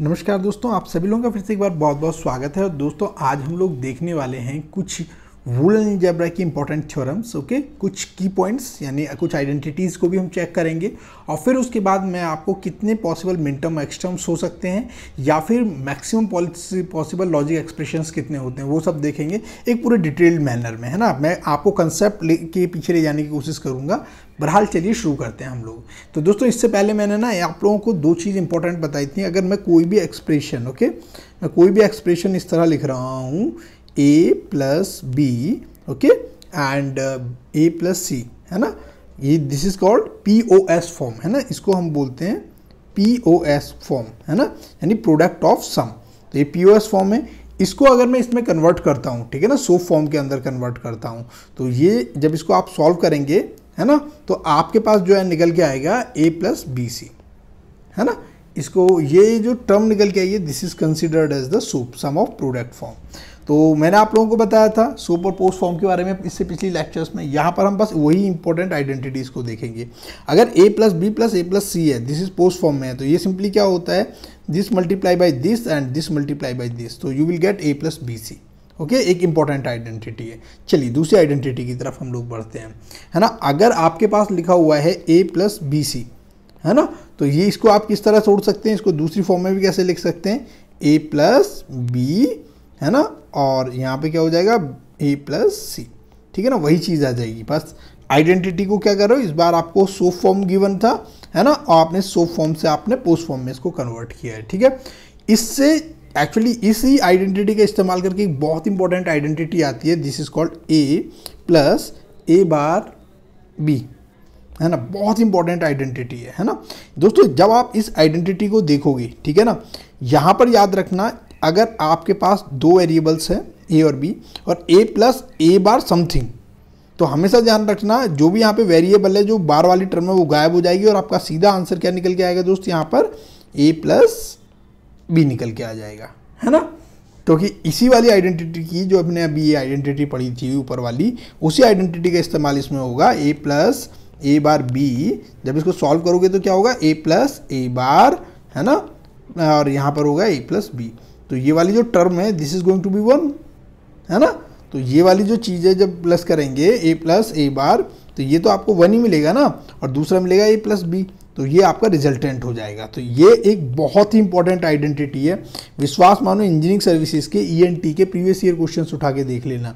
नमस्कार दोस्तों आप सभी लोगों का फिर से एक बार बहुत बहुत स्वागत है और दोस्तों आज हम लोग देखने वाले हैं कुछ वुलन जेब्रा की इंपॉर्टेंट थ्योरम्स ओके कुछ की पॉइंट्स यानी कुछ आइडेंटिटीज़ को भी हम चेक करेंगे और फिर उसके बाद मैं आपको कितने पॉसिबल मिनटर्म एक्सटर्म्स हो सकते हैं या फिर मैक्सिमम पॉसिबल लॉजिक एक्सप्रेशंस कितने होते हैं वो सब देखेंगे एक पूरे डिटेल्ड मैनर में है ना मैं आपको कंसेप्ट के पीछे ले जाने की कोशिश करूँगा बहरहाल चलिए शुरू करते हैं हम लोग तो दोस्तों इससे पहले मैंने ना आप लोगों को दो चीज़ इंपॉर्टेंट बताई थी अगर मैं कोई भी एक्सप्रेशन ओके मैं कोई भी एक्सप्रेशन इस तरह लिख रहा हूँ A plus B okay and A plus C है ना ये this is called P O S form है ना इसको हम बोलते हैं पी ओ एस फॉर्म है ना यानी प्रोडक्ट ऑफ सम तो ये पी ओ एस फॉर्म है इसको अगर मैं इसमें कन्वर्ट करता हूँ ठीक है ना सोप फॉर्म के अंदर कन्वर्ट करता हूँ तो ये जब इसको आप सॉल्व करेंगे है ना तो आपके पास जो है निकल के आएगा ए प्लस बी सी है ना इसको ये जो टर्म निकल के आई है this is considered as the SOP sum of product form तो मैंने आप लोगों को बताया था सुपर पोस्ट फॉर्म के बारे में इससे पिछली लेक्चर्स में यहाँ पर हम बस वही इंपॉर्टेंट आइडेंटिटीज़ को देखेंगे अगर A plus B plus A plus C है दिस इज पोस्ट फॉर्म में है तो ये सिंपली क्या होता है this multiply by this and this multiply by this तो you will get A plus B C okay एक इंपॉर्टेंट आइडेंटिटी है चलिए दूसरी आइडेंटिटी की तरफ हम लोग बढ़ते हैं है ना अगर आपके पास लिखा हुआ है ए प्लस बी सी है ना तो ये इसको आप किस तरह छोड़ सकते हैं इसको दूसरी फॉर्म में भी कैसे लिख सकते हैं ए प्लस बी है ना और यहाँ पे क्या हो जाएगा ए प्लस सी ठीक है ना वही चीज़ आ जाएगी बस आइडेंटिटी को क्या कर रहे हो इस बार आपको सो फॉर्म गिवन था है ना और आपने सो फॉर्म से आपने पोस्ट फॉर्म में इसको कन्वर्ट किया है ठीक है इससे एक्चुअली इसी आइडेंटिटी का इस्तेमाल करके एक बहुत इंपॉर्टेंट आइडेंटिटी आती है this is called A plus A bar B है ना बहुत इंपॉर्टेंट आइडेंटिटी है है ना दोस्तों जब आप इस आइडेंटिटी को देखोगे ठीक है ना यहाँ पर याद रखना अगर आपके पास दो वेरिएबल्स हैं ए और बी और ए प्लस ए बार समथिंग तो हमेशा ध्यान रखना जो भी यहाँ पे वेरिएबल है जो बार वाली टर्म है वो गायब हो जाएगी और आपका सीधा आंसर क्या निकल के आएगा दोस्त यहाँ पर ए प्लस बी निकल के आ जाएगा है ना क्योंकि तो इसी वाली आइडेंटिटी की जो अपने अभी ये आइडेंटिटी पढ़ी थी ऊपर वाली उसी आइडेंटिटी का इस्तेमाल इसमें होगा ए प्लस ए बार बी जब इसको सॉल्व करोगे तो क्या होगा ए प्लस ए बार है ना और यहाँ पर होगा ए प्लस बी तो ये वाली जो टर्म है this is going to be one है ना तो ये वाली जो चीज़ है जब प्लस करेंगे ए प्लस ए बार तो ये तो आपको वन ही मिलेगा ना और दूसरा मिलेगा ए प्लस बी तो ये आपका रिजल्टेंट हो जाएगा तो ये एक बहुत ही इंपॉर्टेंट आइडेंटिटी है विश्वास मानो इंजीनियरिंग सर्विसेज के ईएनटी e के प्रीवियस ईयर क्वेश्चंस उठा के देख लेना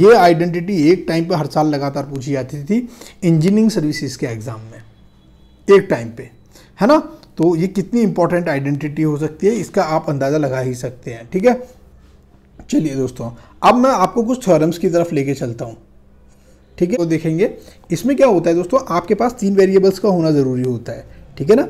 ये आइडेंटिटी एक टाइम पे हर साल लगातार पूछी जाती थी इंजीनियरिंग सर्विसेज के एग्जाम में एक टाइम पे है ना तो ये कितनी इंपॉर्टेंट आइडेंटिटी हो सकती है इसका आप अंदाज़ा लगा ही सकते हैं ठीक है चलिए दोस्तों अब मैं आपको कुछ थ्योरम्स की तरफ लेके चलता हूँ ठीक है तो देखेंगे इसमें क्या होता है दोस्तों आपके पास तीन वेरिएबल्स का होना ज़रूरी होता है ठीक है ना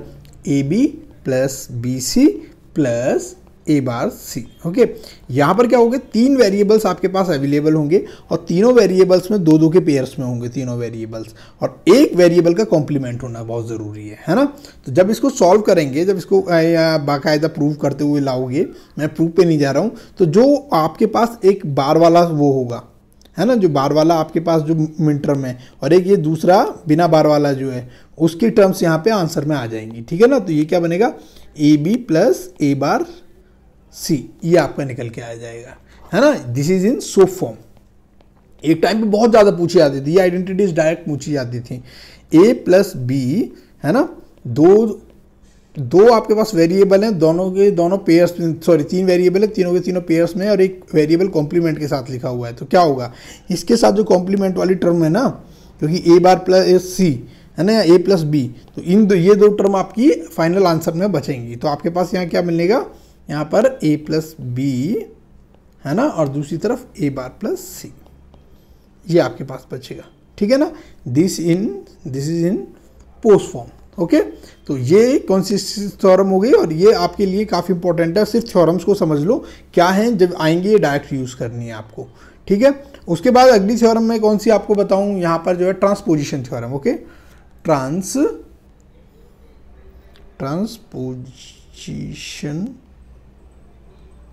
A B plus B C plus A bar C okay यहाँ पर क्या होगा तीन वेरिएबल्स आपके पास अवेलेबल होंगे और तीनों वेरिएबल्स में दो दो के पेयर्स में होंगे तीनों वेरिएबल्स और एक वेरिएबल का कॉम्प्लीमेंट होना बहुत ज़रूरी है है ना तो जब इसको सॉल्व करेंगे जब इसको बाकायदा प्रूव करते हुए लाओगे मैं प्रूव पे नहीं जा रहा हूँ तो जो आपके पास एक बार वाला वो होगा है ना जो बार वाला आपके पास जो मिनटर में और एक ये दूसरा बिना बार वाला जो है उसकी टर्म्स यहाँ पे आंसर में आ जाएंगी ठीक है ना तो ये क्या बनेगा ए बी प्लस ए बार सी ये आपका निकल के आ जाएगा है ना this is in SOP form एक टाइम पे बहुत ज़्यादा पूछी जाती थी ये आइडेंटिटीज डायरेक्ट पूछी जाती थी ए प्लस बी है ना दो दो आपके पास वेरिएबल हैं दोनों के दोनों पेयर्स सॉरी तीन वेरिएबल है तीनों के तीनों पेयर्स में और एक वेरिएबल कॉम्प्लीमेंट के साथ लिखा हुआ है तो क्या होगा इसके साथ जो कॉम्प्लीमेंट वाली टर्म है ना क्योंकि ए बार प्लस सी है ना ए प्लस बी तो इन दो ये दो टर्म आपकी फाइनल आंसर में बचेंगी तो आपके पास यहाँ क्या मिलेगा यहाँ पर ए प्लस बी है ना और दूसरी तरफ ए बार प्लस सी ये आपके पास बचेगा ठीक है ना this in this is in POS form okay तो ये कौन सी थ्योरम हो गई और ये आपके लिए काफ़ी इंपॉर्टेंट है सिर्फ थ्योरम्स को समझ लो क्या है जब आएंगे ये डायरेक्ट यूज़ करनी है आपको ठीक है उसके बाद अगली थ्योरम में कौन सी आपको बताऊं यहाँ पर जो है transposition theorem okay trans transposition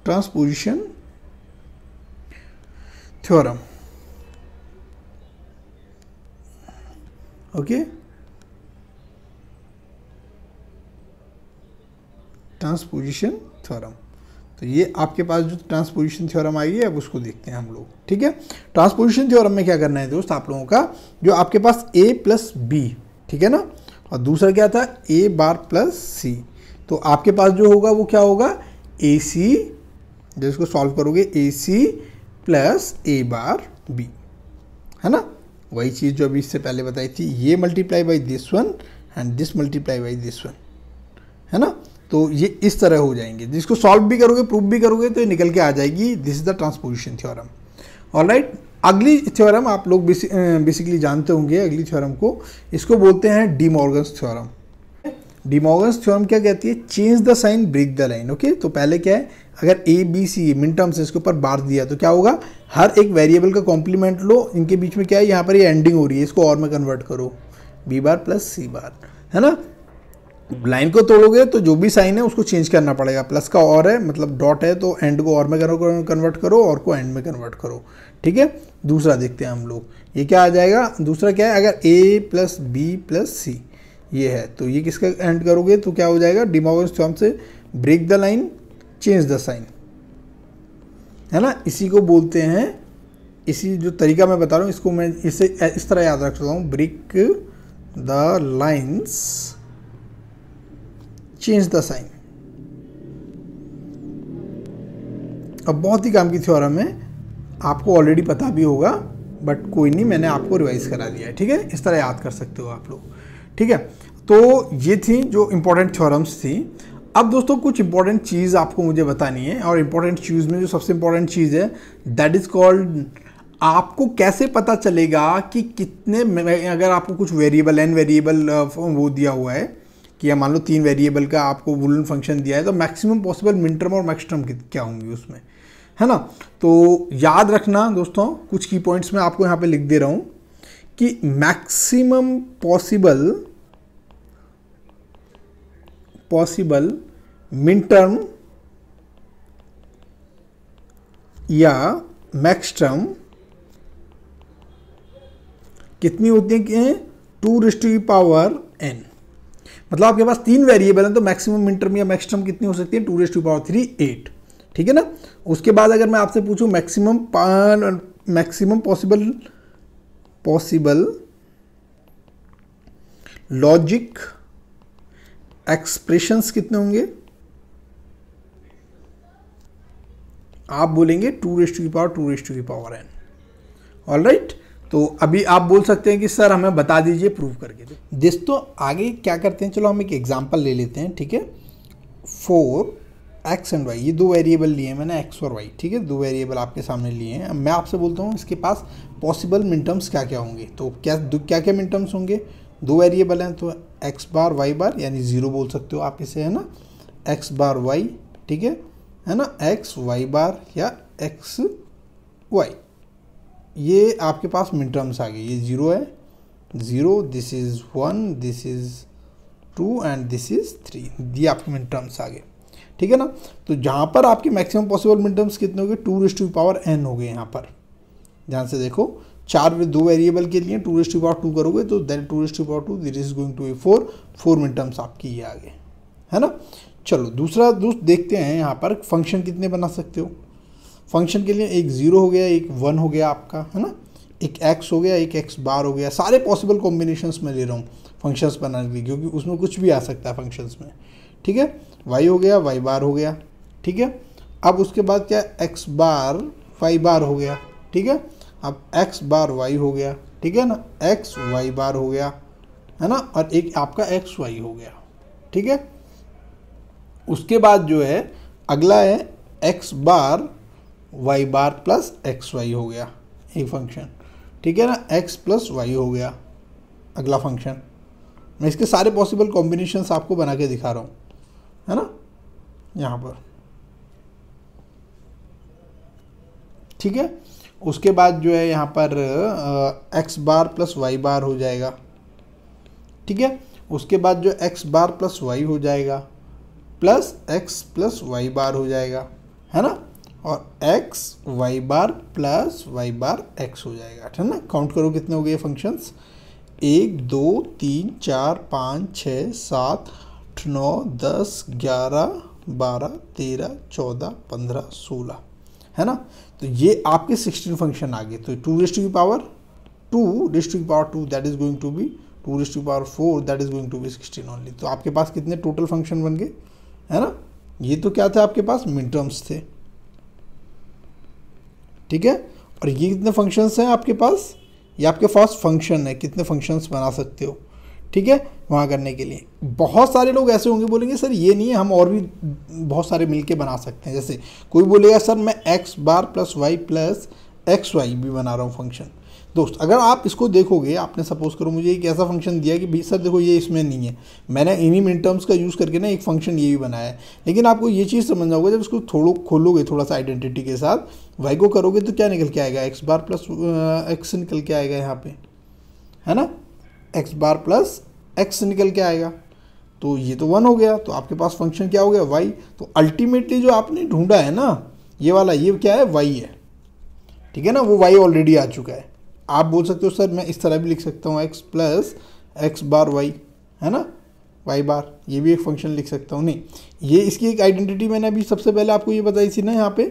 transposition theorem okay transposition theorem तो ये आपके पास जो ट्रांसपोजिशन थ्योरम आई है अब उसको देखते हैं हम लोग ठीक है ट्रांसपोजिशन थ्योरम में क्या करना है दोस्त आप लोगों का जो आपके पास ए प्लस बी ठीक है ना और दूसरा क्या था ए बार प्लस सी तो आपके पास जो होगा वो क्या होगा ए सी जब इसको सॉल्व करोगे ए सी प्लस ए बार बी है ना वही चीज़ जो अभी इससे पहले बताई थी ये multiply by this one and this multiply by this one है ना तो ये इस तरह हो जाएंगे जिसको सॉल्व भी करोगे प्रूफ भी करोगे तो ये निकल के आ जाएगी this is the transposition theorem और राइट अगली थ्योरम आप लोग बेसिकली जानते होंगे अगली थ्योरम को इसको बोलते हैं डिमोर्गन्स थ्योरम डीमॉर्गन्स थ्योरम क्या कहती है change the sign break the line okay तो पहले क्या है अगर ए बी सी मिन टर्म्स इसके ऊपर बार दिया तो क्या होगा हर एक वेरिएबल का कॉम्प्लीमेंट लो इनके बीच में क्या है यहाँ पर ये एंडिंग हो रही है इसको और में कन्वर्ट करो बी बार प्लस सी बार है ना लाइन को तोड़ोगे तो जो भी साइन है उसको चेंज करना पड़ेगा प्लस का और है मतलब डॉट है तो एंड को और में कन्वर्ट करो और को एंड में कन्वर्ट करो ठीक है दूसरा देखते हैं हम लोग ये क्या आ जाएगा दूसरा क्या है अगर A plus B plus C ये है तो ये किसका एंड करोगे तो क्या हो जाएगा डिमोग से break the line change the sign है ना इसी को बोलते हैं इसी जो तरीका मैं बता रहा हूँ इसको मैं इसे इस तरह याद रख सकता हूँ break the lines change the sign अब बहुत ही काम की थ्योरम है आपको ऑलरेडी पता भी होगा बट कोई नहीं मैंने आपको रिवाइज करा दिया है ठीक है इस तरह याद कर सकते हो आप लोग ठीक है तो ये थी जो इम्पोर्टेंट थ्योरम्स थी अब दोस्तों कुछ इंपॉर्टेंट चीज़ आपको मुझे बतानी है और इंपॉर्टेंट चीज़ में जो सबसे इंपॉर्टेंट चीज़ है दैट इज़ कॉल्ड आपको कैसे पता चलेगा कि कितने अगर आपको कुछ वेरिएबल एन वेरिएबल वो दिया हुआ है कि या मान लो तीन वेरिएबल का आपको वुलन फंक्शन दिया है तो मैक्सिमम पॉसिबल मिनटर्म और मैक्सटर्म क्या होंगी उसमें है ना तो याद रखना दोस्तों कुछ की पॉइंट्स मैं आपको यहाँ पे लिख दे रहा हूँ कि maximum possible possible mid term या मैक्स टर्म कितनी होती है टू रिस्ट की पावर एन मतलब आपके पास तीन वेरिएबल हैं तो मैक्सिमम मिनटर्म या मैक्सटर्म कितनी हो सकती है two raised power three eight ठीक है ना उसके बाद अगर मैं आपसे पूछूं maximum maximum possible possible logic expressions कितने होंगे आप बोलेंगे टू रेस्ट की पावर टू रेस्ट की पावर एन ऑल राइट तो अभी आप बोल सकते हैं कि सर हमें बता दीजिए प्रूव करके तो आगे क्या करते हैं चलो हम एक एग्जाम्पल ले लेते हैं ठीक है फोर एक्स एंड वाई ये दो वेरिएबल लिए हैं मैंने एक्स और वाई ठीक है दो वेरिएबल आपके सामने लिए हैं मैं आपसे बोलता हूँ इसके पास पॉसिबल मिनटर्म्स क्या क्या होंगे तो क्या क्या क्या मिनटर्म्स होंगे दो वेरिएबल हैं तो x बार y बार यानी ज़ीरो बोल सकते हो आप इसे है ना x बार y ठीक है है ना x y बार या x y ये आपके पास मिड टर्म्स आ गए ये ज़ीरो है zero this is one this is two and this is three ये आपके मिड टर्म्स आ गए ठीक है ना तो जहाँ पर आपके मैक्सिमम पॉसिबल मिड टर्म्स कितने हो गए two raised to power N हो गए यहाँ पर ध्यान से देखो चार दो वेरिएबल के लिए two raise to power two करोगे तो then two raise to power two this is going to be four four mid terms आपकी ये आगे है ना चलो दूसरा दोस्त देखते हैं यहाँ पर फंक्शन कितने बना सकते हो फंक्शन के लिए एक ज़ीरो हो गया एक वन हो गया आपका है ना एक एक्स हो गया एक एक्स बार हो गया सारे पॉसिबल कॉम्बिनेशंस में ले रहा हूँ फंक्शंस बनाने के लिए क्योंकि उसमें कुछ भी आ सकता है फंक्शंस में ठीक है वाई हो गया वाई बार हो गया ठीक है अब उसके बाद क्या एक्स बार वाई बार हो गया ठीक है अब एक्स बार वाई हो गया ठीक है ना एक्स वाई बार हो गया है ना और एक आपका x y हो गया ठीक है उसके बाद जो है अगला है x bar y bar plus X Y हो गया ये फंक्शन ठीक है ना एक्स प्लस वाई हो गया अगला फंक्शन मैं इसके सारे पॉसिबल कॉम्बिनेशन आपको बना के दिखा रहा हूँ है ना यहाँ पर ठीक है उसके बाद जो है यहाँ पर X bar plus Y bar हो जाएगा ठीक है उसके बाद जो एक्स बार प्लस वाई हो जाएगा plus X plus Y bar हो जाएगा है ना और X Y bar plus Y bar X हो जाएगा है ना काउंट करो कितने हो गए फंक्शंस एक दो तीन चार पाँच छः सात आठ नौ दस ग्यारह बारह तेरह चौदह पंद्रह सोलह है ना तो ये आपके सिक्सटीन फंक्शन आ गए तो टू रिस्ट की पावर टू रिस्ट की power two that is going to be two raised की power four that is going to be sixteen only तो आपके पास कितने टोटल फंक्शन बन गए है ना ये तो क्या था आपके पास मिड टर्म्स थे ठीक है और ये कितने फंक्शंस हैं आपके पास ये आपके पास फंक्शन है कितने फंक्शंस बना सकते हो ठीक है वहाँ करने के लिए बहुत सारे लोग ऐसे होंगे बोलेंगे सर ये नहीं है हम और भी बहुत सारे मिल के बना सकते हैं जैसे कोई बोलेगा सर मैं X bar plus Y plus X Y भी बना रहा हूँ फंक्शन दोस्त अगर आप इसको देखोगे आपने सपोज करो मुझे एक ऐसा फंक्शन दिया कि भाई सर देखो ये इसमें नहीं है मैंने इन्हीं मिन टर्म्स का यूज़ करके ना एक फंक्शन ये भी बनाया है लेकिन आपको ये चीज़ समझना होगा जब इसको थोड़ो खोलोगे थोड़ा सा आइडेंटिटी के साथ वाई को करोगे तो क्या निकल के आएगा एक्स बार प्लस एक्स निकल के आएगा यहाँ पे है ना एक्स बार प्लस एक्स निकल के आएगा तो ये तो वन हो गया तो आपके पास फंक्शन क्या हो गया वाई तो अल्टीमेटली जो आपने ढूंढा है ना ये वाला ये क्या है वाई है ठीक है ना वो वाई ऑलरेडी आ चुका है आप बोल सकते हो सर मैं इस तरह भी लिख सकता हूँ X plus X bar Y है ना वाई बार ये भी एक फंक्शन लिख सकता हूँ नहीं ये इसकी एक आइडेंटिटी मैंने अभी सबसे पहले आपको ये बताई थी ना यहाँ पे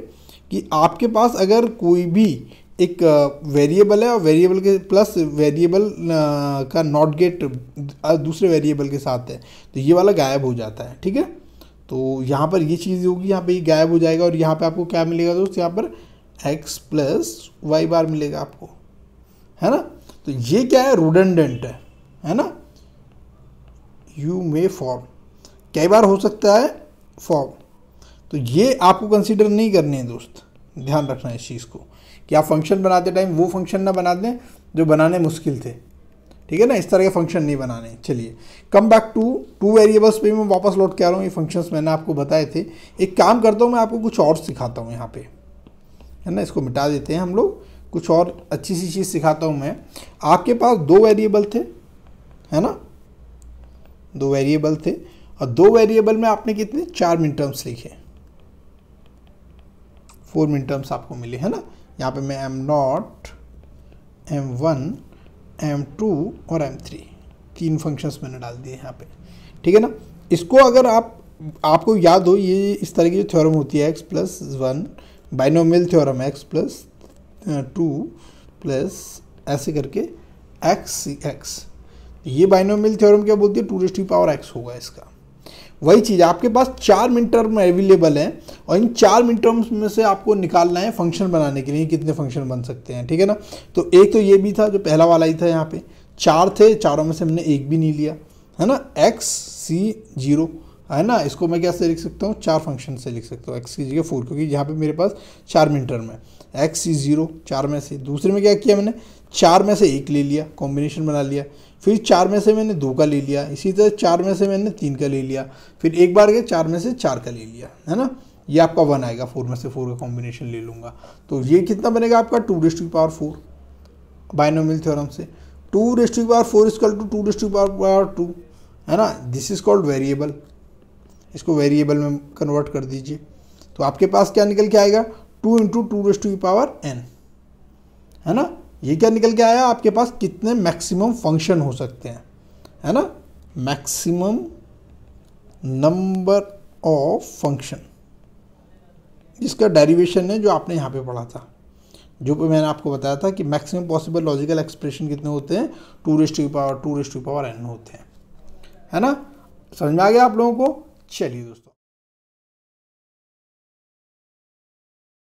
कि आपके पास अगर कोई भी एक वेरिएबल है और वेरिएबल के प्लस वेरिएबल का नॉट गेट दूसरे वेरिएबल के साथ है तो ये वाला गायब हो जाता है ठीक है तो यहाँ पर ये चीज़ होगी यहाँ पे ये गायब हो जाएगा और यहाँ पे आपको क्या मिलेगा दोस्त यहाँ पर एक्स प्लस वाई बार मिलेगा आपको है ना तो ये क्या है रूडेंडेंट है है ना यू मे फॉर्म कई बार हो सकता है फॉर्म तो ये आपको कंसिडर नहीं करनी है दोस्त ध्यान रखना है इस चीज़ को कि आप फंक्शन बनाते टाइम वो फंक्शन ना बना दें जो बनाने मुश्किल थे ठीक है ना इस तरह के फंक्शन नहीं बनाने चलिए come back to two variables पे मैं वापस लौट के आ रहा हूँ ये फंक्शंस मैंने आपको बताए थे एक काम करता हूँ मैं आपको कुछ और सिखाता हूँ यहाँ पे है ना इसको मिटा देते हैं हम लोग कुछ और अच्छी सी चीज़ सिखाता हूँ मैं आपके पास दो वेरिएबल थे है ना दो वेरिएबल थे और दो वेरिएबल में आपने कितने चार मिनटर्म्स लिखे फोर मिनटर्म्स आपको मिले है ना यहाँ पे मैं M not M one M two और एम थ्री तीन फंक्शंस मैंने डाल दिए यहाँ पे ठीक है ना इसको अगर आप आपको याद हो ये इस तरह की जो थ्योरम होती है X plus one binomial theorem X plus two plus ऐसे करके एक्स एक्स ये बाइनोमिल थ्योरम क्या बोलती है टू रेस्ट पावर एक्स होगा इसका वही चीज़ आपके पास चार मिनट टर्म अवेलेबल हैं और इन चार मिनट टर्म्स में से आपको निकालना है फंक्शन बनाने के लिए कितने फंक्शन बन सकते हैं ठीक है ना तो एक तो ये भी था जो पहला वाला ही था यहाँ पे चार थे चारों में से हमने एक भी नहीं लिया है ना एक्स सी जीरो है ना इसको मैं कैसे लिख सकता हूँ चार फंक्शन से लिख सकता हूँ एक्स की जगह फोर क्योंकि यहाँ पे मेरे पास चार मिनट टर्म है एक्स सी जीरो चार में से दूसरे में क्या किया मैंने चार में से एक ले लिया कॉम्बिनेशन बना लिया फिर चार में से मैंने दो का ले लिया इसी तरह चार में से मैंने तीन का ले लिया फिर एक बार गया चार में से चार का ले लिया है ना ये आपका वन आएगा फोर में से फोर का कॉम्बिनेशन ले लूँगा तो ये कितना बनेगा आपका टू डिस्ट्रिक पावर फोर बायनोमिल थ्योरम से टू डिस्ट्रिक power four is equal two two डिस्ट्रिक पावर पावर टू है ना दिस इज कॉल्ड वेरिएबल इसको वेरिएबल में कन्वर्ट कर दीजिए तो आपके पास क्या निकल के आएगा टू इंटू टू डिस टू पावर एन है ना ये क्या निकल के आया आपके पास कितने मैक्सिमम फंक्शन हो सकते हैं है ना मैक्सिमम नंबर ऑफ फंक्शन इसका डेरिवेशन है जो आपने यहाँ पे पढ़ा था जो पे मैंने आपको बताया था कि मैक्सिमम पॉसिबल लॉजिकल एक्सप्रेशन कितने होते हैं two raised to power two raised to power N होते हैं है ना समझ में आ गया आप लोगों को चलिए दोस्तों